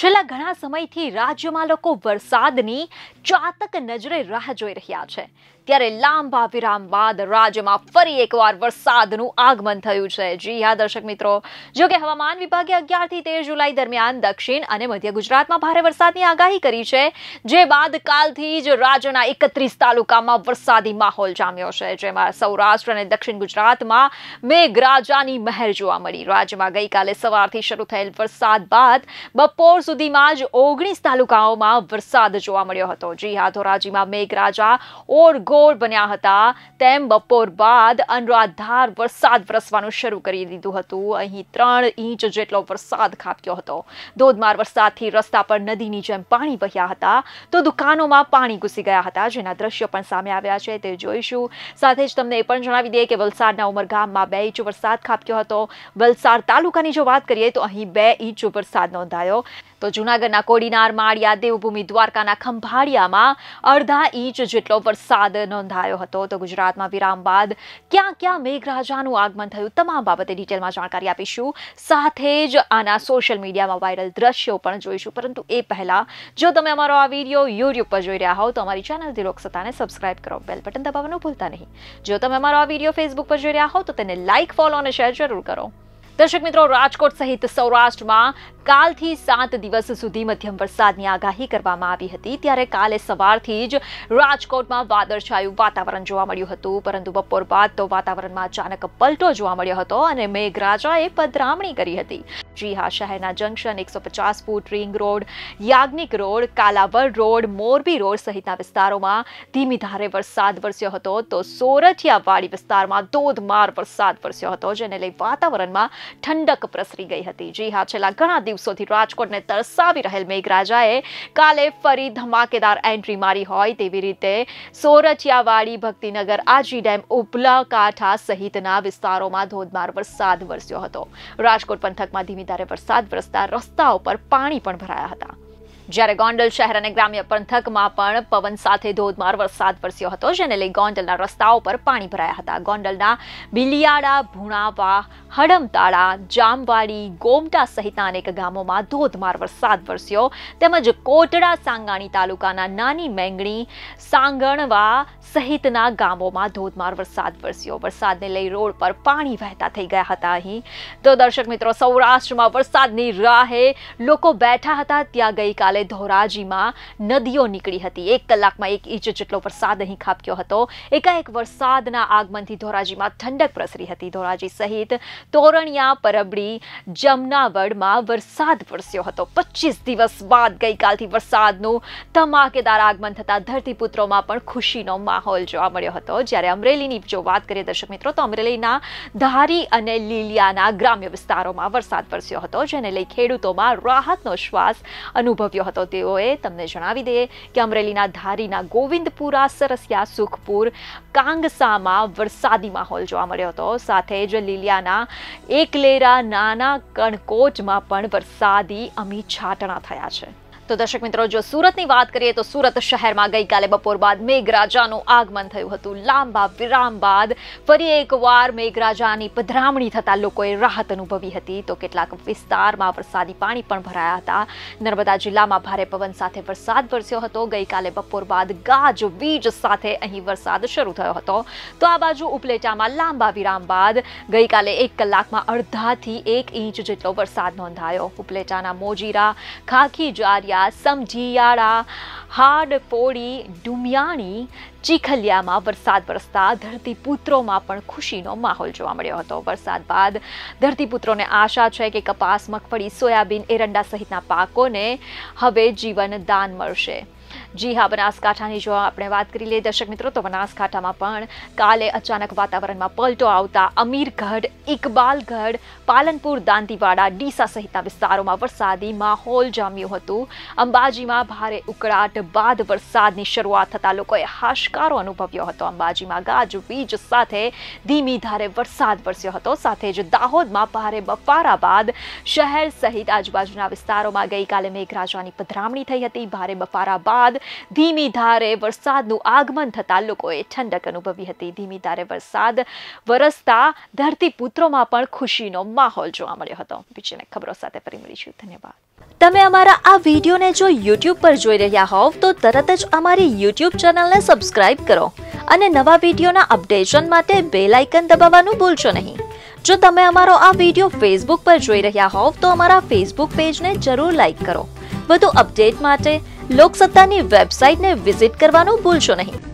છેલ્લા ઘણા સમયથી રાજ્યમાં લોકો વરસાદની ચાતક નજરે રાહ જોઈ રહ્યા છે ત્યારે લાંબા વિરામ બાદ રાજ્યમાં ફરી એકવાર વરસાદનું આગમન થયું છે જી હા દર્શક મિત્રો જો કે હવામાન વિભાગે અગિયારથી તેર જુલાઈ દરમિયાન દક્ષિણ અને મધ્ય ગુજરાતમાં ભારે વરસાદની આગાહી કરી છે જે બાદ કાલથી જ રાજ્યના એકત્રીસ તાલુકામાં વરસાદી માહોલ જામ્યો છે જેમાં સૌરાષ્ટ્ર અને દક્ષિણ ગુજરાતમાં મેઘરાજાની મહેર જોવા મળી રાજ્યમાં ગઈકાલે સવારથી શરૂ થયેલ વરસાદ બાદ બપોર સુધીમાં જ ઓગણીસ તાલુકાઓમાં વરસાદ જોવા મળ્યો હતો જી હા ધોરાજીમાં મેઘરાજા ઓરગોર બન્યા હતા તેમ બપોર બાદ અનરાધાર વરસાદ વરસવાનું શરૂ કરી દીધું હતું અહીં ત્રણ ઇંચ જેટલો વરસાદ ખાબક્યો હતો ધોધમાર વરસાદથી રસ્તા પર નદીની જેમ પાણી વહ્યા હતા તો દુકાનોમાં પાણી ઘૂસી ગયા હતા જેના દ્રશ્યો પણ સામે આવ્યા છે તે જોઈશું સાથે જ તમને એ પણ જણાવી દઈએ કે વલસાડના ઉમરગામમાં બે ઇંચ વરસાદ ખાબક્યો હતો વલસાડ તાલુકાની જો વાત કરીએ તો અહીં બે ઇંચ વરસાદ નોંધાયો તો જૂનાગઢના કોડીનાર માળિયા દેવભૂમિ દ્વારકાના ખંભાળિયામાં અડધા ઇંચ જેટલો વરસાદ નોંધાયો હતો તો ગુજરાતમાં વિરામ બાદ ક્યાં ક્યાં મેઘરાજાનું આગમન થયું તમામ બાબતે ડિટેલમાં જાણકારી આપીશું સાથે જ આના સોશિયલ મીડિયામાં વાયરલ દ્રશ્યો પણ જોઈશું પરંતુ એ પહેલાં જો તમે અમારો આ વિડીયો યુટ્યુબ પર જોઈ રહ્યા હોવ તો અમારી ચેનલથી લોકસત્તાને સબસ્ક્રાઇબ કરો બેલ બટન દબાવવાનું ભૂલતા નહીં જો તમે અમારો આ વિડીયો ફેસબુક પર જોઈ રહ્યા હોવ તો તેને લાઇક ફોલો અને શેર જરૂર કરો દર્શક મિત્રો રાજકોટ સહિત સૌરાષ્ટ્રમાં કાલથી સાત દિવસ સુધી મધ્યમ વરસાદની આગાહી કરવામાં આવી હતી ત્યારે કાલે સવારથી જ રાજકોટમાં વાદળછાયું વાતાવરણ જોવા મળ્યું હતું પરંતુ બપોર બાદ તો વાતાવરણમાં અચાનક પલટો જોવા મળ્યો હતો અને મેઘરાજાએ પદરામણી કરી હતી जी हां शाहएना junction 150 foot ring road Yagnik road કલાબર રોડ મોરબી રોડ સહિતના વિસ્તારોમાં ધીમી ધારે વરસાદ વર્ષ્યો હતો તો સોરતિયા વાડી વિસ્તારમાં ધોધમાર વરસાદ વર્ષ્યો હતો જેના લેવા વાતાવરણમાં ઠંડક પ્રસરી ગઈ હતી જી હા છેલ્લા ઘણા દિવસોથી રાજકોટને તરસાવી રહેલ મેઘરાજાએ કાલે ફરી ધમાકેદાર એન્ટ્રી મારી હોય તેવી રીતે સોરતિયા વાડી ભક્તિનગર આજી ડેમ ઉપલા કાઠા સહિતના વિસ્તારોમાં ધોધમાર વરસાદ વર્ષ્યો હતો રાજકોટ પંથકમાં વધારે વરસાદ વરસતા રસ્તાઓ પર પાણી પણ ભરાયા હતા જ્યારે ગોંડલ શહેર અને ગ્રામ્ય પંથકમાં પણ પવન સાથે ધોધમાર વરસાદ વરસ્યો હતો જેને લઈ ગોંડલના રસ્તાઓ પર પાણી ભરાયા હતા ગોંડલના બિલિયાળા ભૂણાવા હડમતાળા જામવાડી ગોમટા સહિતના અનેક ગામોમાં ધોધમાર વરસાદ વરસ્યો તેમજ કોટડા સાંગાણી તાલુકાના નાની મેંગણી સાંગણવા સહિતના ગામોમાં ધોધમાર વરસાદ વરસ્યો વરસાદને લઈ રોડ પર પાણી વહેતા થઈ ગયા હતા અહીં તો દર્શક મિત્રો સૌરાષ્ટ્રમાં વરસાદની રાહે લોકો બેઠા હતા ત્યાં ગઈકાલે ગઈકાલે ધોરાજીમાં નદીઓ નીકળી હતી એક કલાકમાં એક ઇંચ જેટલો વરસાદ અહીં ખાબક્યો હતો એકાએક વરસાદના આગમનથી ધોરાજીમાં ઠંડક પ્રસરી હતી ધોરાજી સહિત તોરણિયા પરબડી જમનાવડમાં વરસાદ વરસ્યો હતો પચીસ દિવસ બાદ ગઈકાલથી વરસાદનું ધમાકેદાર આગમન થતાં ધરતીપુત્રોમાં પણ ખુશીનો માહોલ જોવા મળ્યો હતો જ્યારે અમરેલીની જો વાત કરીએ દર્શક મિત્રો તો અમરેલીના ધારી અને લીલિયાના ગ્રામ્ય વિસ્તારોમાં વરસાદ વરસ્યો હતો જેને લઈ ખેડૂતોમાં રાહતનો શ્વાસ અનુભવ્યો હતો તેઓએ તમને જણાવી દઈએ કે અમરેલીના ધારીના ગોવિંદપુરા સરસિયા સુખપુર કાંગસામાં વરસાદી માહોલ જોવા મળ્યો હતો સાથે જ લીલિયાના એકલેરા નાના કણકોટમાં પણ વરસાદી અમી છાટણા થયા છે તો દર્શક મિત્રો જો સુરતની વાત કરીએ તો સુરત શહેરમાં ગઈકાલે બપોર બાદ મેઘરાજાનું આગમન થયું હતું લાંબા વિરામ બાદ ફરી એકવાર મેઘરાજાની પધરામણી થતાં લોકોએ રાહત અનુભવી હતી તો કેટલાક વિસ્તારમાં વરસાદી પાણી પણ ભરાયા હતા નર્મદા જિલ્લામાં ભારે પવન સાથે વરસાદ વરસ્યો હતો ગઈકાલે બપોર બાદ ગાજવીજ સાથે અહીં વરસાદ શરૂ થયો હતો તો આ બાજુ ઉપલેટામાં લાંબા વિરામ બાદ ગઈકાલે એક કલાકમાં અડધાથી એક ઇંચ જેટલો વરસાદ નોંધાયો ઉપલેટાના મોજીરા ખાખી જારિયા સમઢિયાળા સમઢિયાળા હાડફોડી ડુમિયાણી ચીખલિયામાં વરસાદ વરસતા ધરતીપુત્રોમાં પણ ખુશીનો માહોલ જોવા મળ્યો હતો વરસાદ બાદ ધરતીપુત્રોને આશા છે કે કપાસ મગફળી સોયાબીન એરંડા સહિતના પાકોને હવે જીવન દાન મળશે જી હા બનાસકાંઠાની જો આપણે વાત કરી લઈએ દર્શક મિત્રો તો બનાસકાંઠામાં પણ કાલે અચાનક વાતાવરણમાં પલટો આવતા અમીરગઢ ઇકબાલગઢ પાલનપુર દાંતીવાડા ડીસા સહિતના વિસ્તારોમાં વરસાદી માહોલ જામ્યું હતું અંબાજીમાં ભારે ઉકળાટ બાદ વરસાદની શરૂઆત થતાં લોકોએ હાશકારો અનુભવ્યો હતો અંબાજીમાં ગાજવીજ સાથે ધીમી ધારે વરસાદ વરસ્યો હતો સાથે જ દાહોદમાં ભારે બફારા બાદ શહેર સહિત આજુબાજુના વિસ્તારોમાં ગઈકાલે મેઘરાજાની પધરામણી થઈ હતી ભારે બફારા બાદ ધીમી ધારે વરસાદનું આગમન થતાં લોકોએ ઠંડક અનુભવી હતી ધીમી ધારે વરસાદ વરસતા ધરતીપુત્રોમાં પણ ખુશીનો માહોલ જોવા મળ્યો હતો બીજીને ખબરો સાથે ફરી મળીશું ધન્યવાદ તમે અમારા આ વિડીયોને જો યુટ્યુબ પર જોઈ રહ્યા હોવ તો તરત જ અમારી યુટ્યુબ ચેનલને સબસ્ક્રાઇબ કરો અને નવા વિડીયોના અપડેશન માટે બેલ આઇકન દબાવવાનું ભૂલશો નહીં જો તમે અમારો આ વિડીયો ફેસબુક પર જોઈ રહ્યા હોવ તો અમારા ફેસબુક પેજને જરૂર લાઇક કરો વધુ અપડેટ માટે લોકસત્તાની વેબસાઇટને વિઝિટ કરવાનું ભૂલશો નહીં